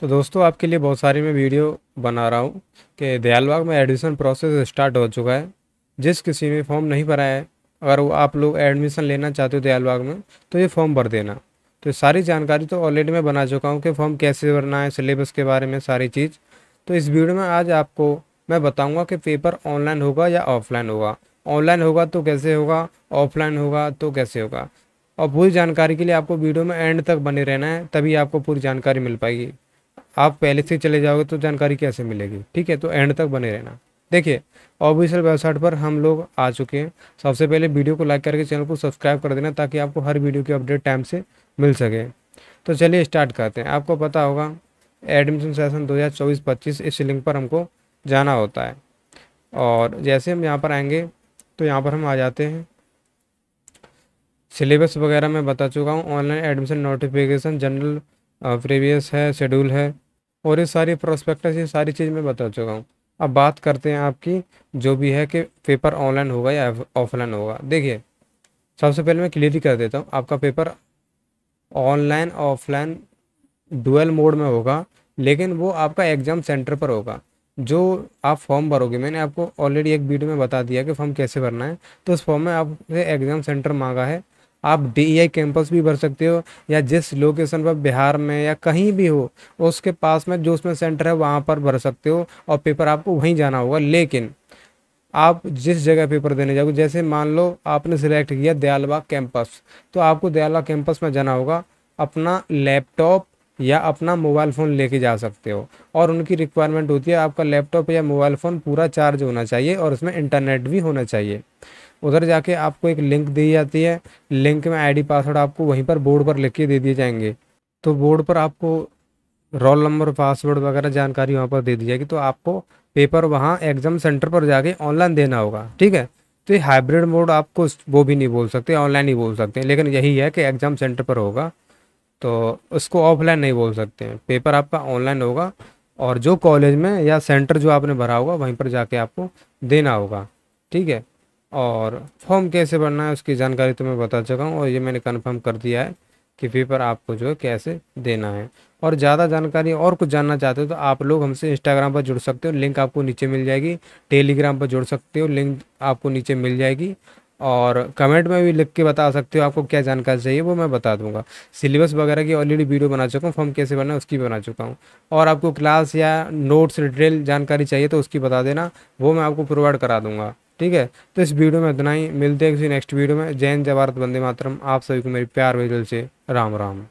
तो दोस्तों आपके लिए बहुत सारी मैं वीडियो बना रहा हूँ कि दयालबाग में एडमिशन प्रोसेस स्टार्ट हो चुका है जिस किसी ने फॉर्म नहीं भरा है अगर वो आप लोग एडमिशन लेना चाहते हो दयालबाग में तो ये फॉर्म भर देना तो सारी जानकारी तो ऑलरेडी मैं बना चुका हूँ कि फॉर्म कैसे भरना है सिलेबस के बारे में सारी चीज़ तो इस वीडियो में आज आपको मैं बताऊँगा कि पेपर ऑनलाइन होगा या ऑफलाइन होगा ऑनलाइन होगा तो कैसे होगा ऑफलाइन होगा तो कैसे होगा और पूरी जानकारी के लिए आपको वीडियो में एंड तक बने रहना है तभी आपको पूरी जानकारी मिल पाएगी आप पहले से चले जाओगे तो जानकारी कैसे मिलेगी ठीक है तो एंड तक बने रहना देखिए ऑफिशियल वेबसाइट पर हम लोग आ चुके हैं सबसे पहले वीडियो को लाइक करके चैनल को सब्सक्राइब कर देना ताकि आपको हर वीडियो की अपडेट टाइम से मिल सके तो चलिए स्टार्ट करते हैं आपको पता होगा एडमिशन सेशन 2024-25 इस लिंक पर हमको जाना होता है और जैसे हम यहाँ पर आएंगे तो यहाँ पर हम आ जाते हैं सिलेबस वगैरह मैं बता चुका हूँ online admission notification general previous है शेड्यूल है और ये सारी प्रोस्पेक्टस ये सारी चीज़ मैं बता चुका हूँ अब बात करते हैं आपकी जो भी है कि पेपर ऑनलाइन होगा या ऑफलाइन होगा देखिए सबसे पहले मैं क्लियर ही कर देता हूँ आपका paper online offline dual mode में होगा लेकिन वो आपका एग्ज़ाम सेंटर पर होगा जो आप फॉर्म भरोगे मैंने आपको ऑलरेडी एक वीडियो में बता दिया कि फॉर्म कैसे भरना है तो उस फॉर्म में आपसे एग्ज़ाम सेंटर मांगा है आप डी कैंपस e भी भर सकते हो या जिस लोकेशन पर बिहार में या कहीं भी हो उसके पास में जो उसमें सेंटर है वहाँ पर भर सकते हो और पेपर आपको वहीं जाना होगा लेकिन आप जिस जगह पेपर देने जाओगे जैसे मान लो आपने सिलेक्ट किया दयालबाग कैंपस तो आपको दयालबाग कैंपस में जाना होगा अपना लैपटॉप या अपना मोबाइल फ़ोन लेके जा सकते हो और उनकी रिक्वायरमेंट होती है आपका लैपटॉप या मोबाइल फ़ोन पूरा चार्ज होना चाहिए और उसमें इंटरनेट भी होना चाहिए उधर जाके आपको एक लिंक दी जाती है लिंक में आईडी पासवर्ड आपको वहीं पर बोर्ड पर लिख के दे दिए जाएंगे तो बोर्ड पर आपको रोल नंबर पासवर्ड वगैरह जानकारी वहाँ पर दे दी जाएगी तो आपको पेपर वहाँ एग्ज़ाम सेंटर पर जाके ऑनलाइन देना होगा ठीक है तो ये हाइब्रिड मोड आपको वो भी नहीं बोल सकते ऑनलाइन ही बोल सकते हैं लेकिन यही है कि एग्ज़ाम सेंटर पर होगा तो उसको ऑफलाइन नहीं बोल सकते हैं पेपर आपका ऑनलाइन होगा और जो कॉलेज में या सेंटर जो आपने भरा होगा वहीं पर जाके आपको देना होगा ठीक है और फॉर्म कैसे भरना है उसकी जानकारी तो मैं बता चुका हूँ और ये मैंने कन्फर्म कर दिया है कि पेपर आपको जो है कैसे देना है और ज़्यादा जानकारी और कुछ जानना चाहते हो तो आप लोग हमसे इंस्टाग्राम पर जुड़ सकते हो लिंक आपको नीचे मिल जाएगी टेलीग्राम पर जुड़ सकते हो लिंक आपको नीचे मिल जाएगी और कमेंट में भी लिख के बता सकते हो आपको क्या जानकारी चाहिए वो मैं बता दूंगा सिलेबस वगैरह की ऑलरेडी वीडियो बना चुका हूँ फॉर्म कैसे भरना उसकी बना चुका हूँ और आपको क्लास या नोट्स डिटेल जानकारी चाहिए तो उसकी बता देना वो मैं आपको प्रोवाइड करा दूँगा ठीक है तो इस वीडियो में इतना ही मिलते हैं किसी नेक्स्ट वीडियो में जैन जवारत बंदे मातरम आप सभी को मेरी प्यार भेजल दिल से राम राम